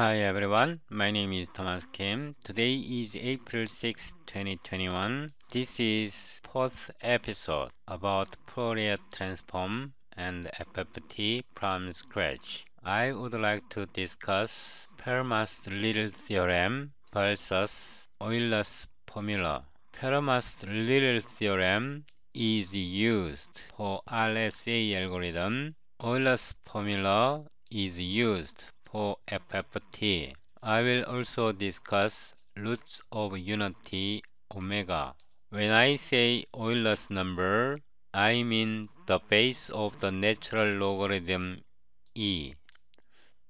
Hi everyone, my name is Thomas Kim. Today is April 6, 2021. This is fourth episode about Fourier transform and FFT from scratch. I would like to discuss Fermat's little theorem versus Euler's formula. Fermat's little theorem is used for RSA algorithm. Euler's formula is used for FFT. I will also discuss roots of unity omega. When I say Euler's number, I mean the base of the natural logarithm e,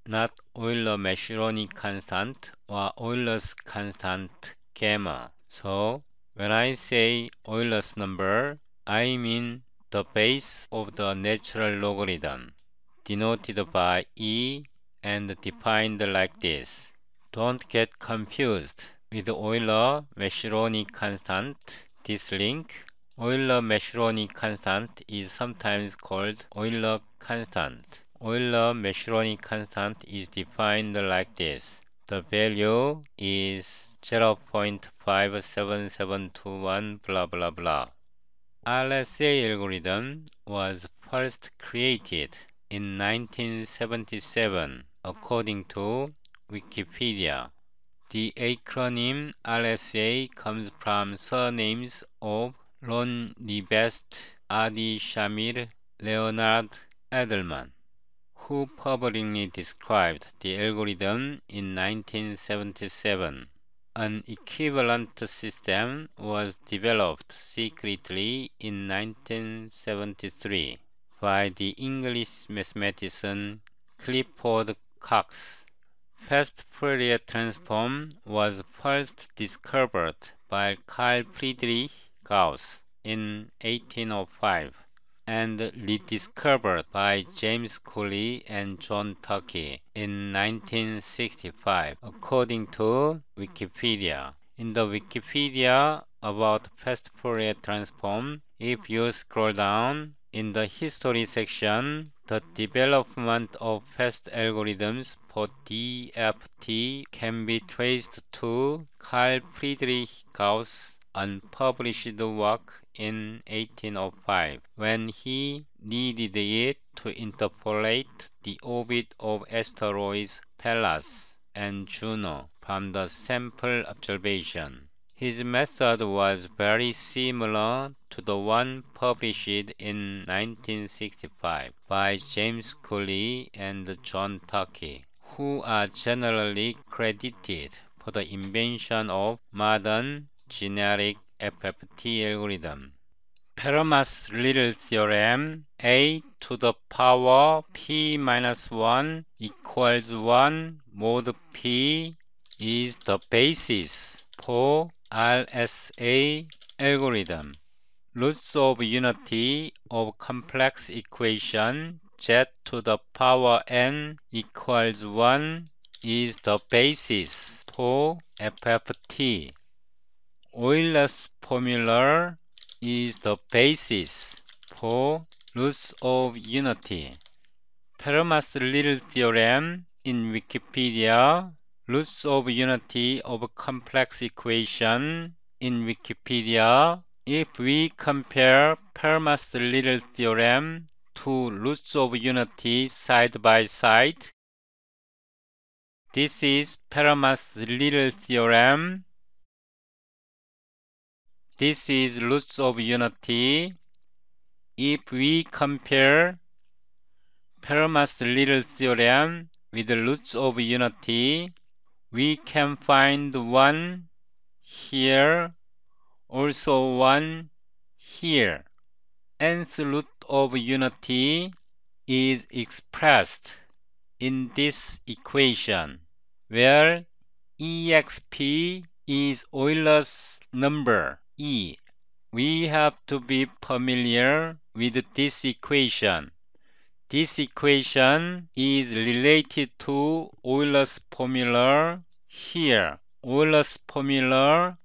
not Euler-Mascheroni constant or Euler's constant gamma. So, when I say Euler's number, I mean the base of the natural logarithm, denoted by e and defined like this. Don't get confused with Euler-Mascheroni constant. This link, Euler-Mascheroni constant is sometimes called Euler constant. Euler-Mascheroni constant is defined like this. The value is 0.57721 blah blah blah. RSA algorithm was first created in 1977 According to Wikipedia, the acronym RSA comes from surnames of Ron Libest, Adi Shamir, Leonard Edelman, who publicly described the algorithm in 1977. An equivalent system was developed secretly in 1973 by the English mathematician Clifford Cox. Past Fourier transform was first discovered by Carl Friedrich Gauss in 1805 and rediscovered by James Cooley and John Turkey in 1965, according to Wikipedia. In the Wikipedia about fast Fourier transform, if you scroll down, in the history section, the development of fast algorithms for DFT can be traced to Carl Friedrich Gauss' unpublished work in 1805 when he needed it to interpolate the orbit of asteroids Pallas and Juno from the sample observation. His method was very similar to the one published in 1965 by James Cooley and John Tuckey, who are generally credited for the invention of modern generic FFT algorithm. Fermat's little theorem a to the power p minus 1 equals 1 mod p is the basis for RSA algorithm roots of unity of complex equation z to the power n equals 1 is the basis for FFT. Euler's formula is the basis for roots of unity. Perelman's little theorem in Wikipedia Roots of unity of complex equation in Wikipedia. If we compare Permas Little theorem to roots of unity side by side, this is Permas Little theorem. This is roots of unity. If we compare Permas Little theorem with roots of unity, we can find one here, also one here. Nth root of unity is expressed in this equation, where exp is Euler's number, E. We have to be familiar with this equation. This equation is related to Euler's formula here. Euler's formula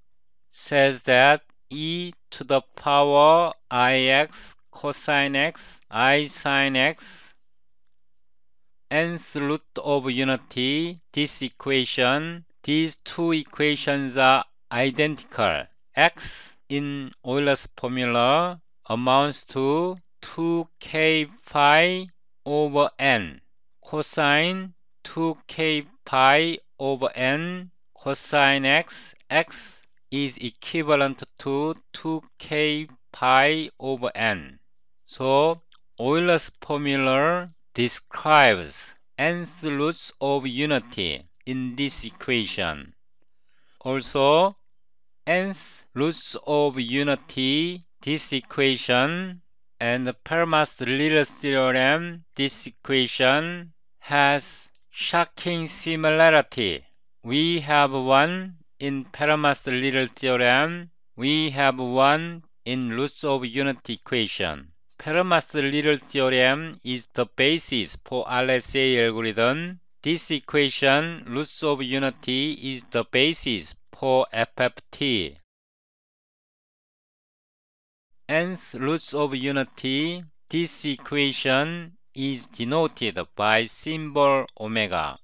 says that e to the power ix cosine x, i sine x, nth root of unity, this equation, these two equations are identical. x in Euler's formula amounts to 2k pi over n cosine 2k pi over n cosine x, x is equivalent to 2k pi over n. So Euler's formula describes nth roots of unity in this equation. Also, nth roots of unity, this equation, and Fermat's little theorem, this equation, has Shocking similarity. We have one in Fermat's little theorem. We have one in roots of unity equation. Fermat's little theorem is the basis for RSA algorithm. This equation, roots of unity, is the basis for FFT. Nth roots of unity, this equation is denoted by symbol omega.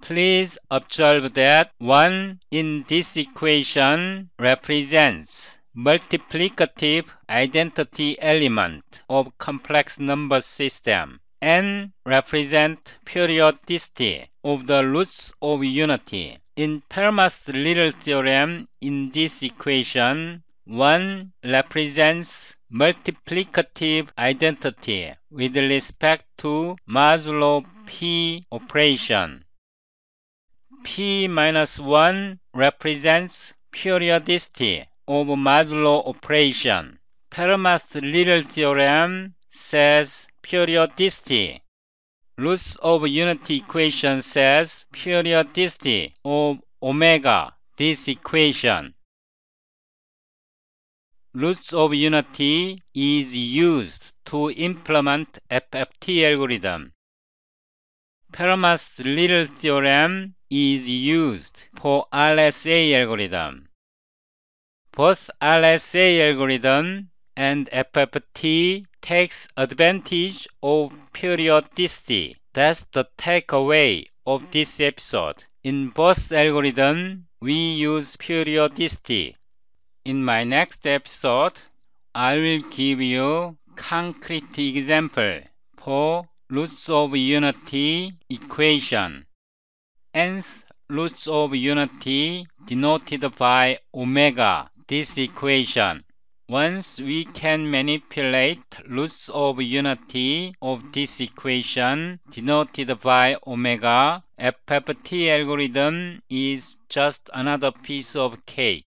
Please observe that 1 in this equation represents multiplicative identity element of complex number system and represent periodicity of the roots of unity. In Fermat's little theorem in this equation, 1 represents multiplicative identity with respect to Maslow P operation. P minus 1 represents periodicity of Maslow operation. Paramath-Little theorem says periodicity. Roots of unity equation says periodicity of omega, this equation. Roots of Unity is used to implement FFT algorithm. Perelman's little theorem is used for RSA algorithm. Both RSA algorithm and FFT takes advantage of periodicity. That's the takeaway of this episode. In both algorithms, we use periodicity in my next episode, I will give you concrete example for roots of unity equation. Nth roots of unity denoted by omega, this equation. Once we can manipulate roots of unity of this equation denoted by omega, FFT algorithm is just another piece of cake.